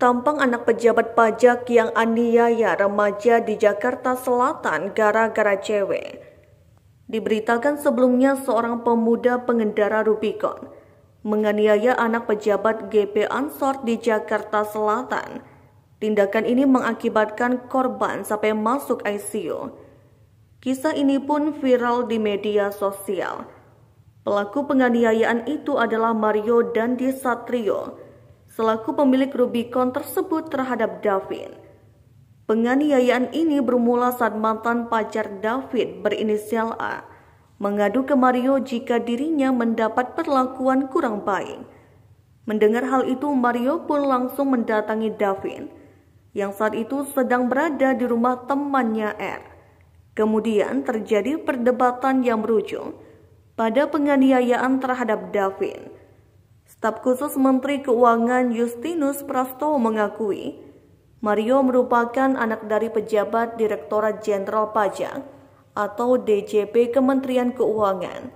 Tampang anak pejabat pajak yang aniaya remaja di Jakarta Selatan gara-gara cewek. Diberitakan sebelumnya seorang pemuda pengendara Rubicon menganiaya anak pejabat GP Ansor di Jakarta Selatan. Tindakan ini mengakibatkan korban sampai masuk ICU. Kisah ini pun viral di media sosial. Pelaku penganiayaan itu adalah Mario Dandi Satrio, selaku pemilik Rubicon tersebut terhadap Davin. Penganiayaan ini bermula saat mantan pacar David berinisial A mengadu ke Mario jika dirinya mendapat perlakuan kurang baik. Mendengar hal itu, Mario pun langsung mendatangi Davin yang saat itu sedang berada di rumah temannya R. Kemudian terjadi perdebatan yang berujung pada penganiayaan terhadap Davin. Staf khusus Menteri Keuangan Justinus Prasto mengakui, Mario merupakan anak dari pejabat Direktorat Jenderal Pajak atau DJP Kementerian Keuangan.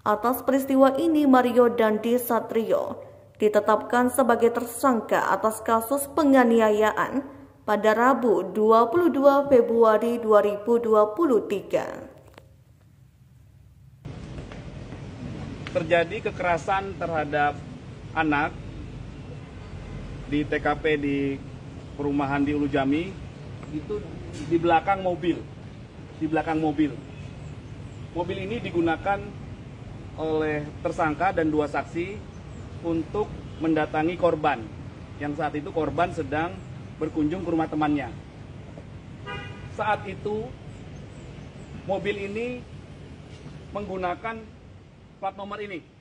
Atas peristiwa ini Mario Dandi Satrio ditetapkan sebagai tersangka atas kasus penganiayaan pada Rabu 22 Februari 2023. Terjadi kekerasan terhadap anak di TKP di perumahan di Ulu Jami itu di belakang mobil. Di belakang mobil. Mobil ini digunakan oleh tersangka dan dua saksi untuk mendatangi korban yang saat itu korban sedang berkunjung ke rumah temannya. Saat itu mobil ini menggunakan plat nomor ini.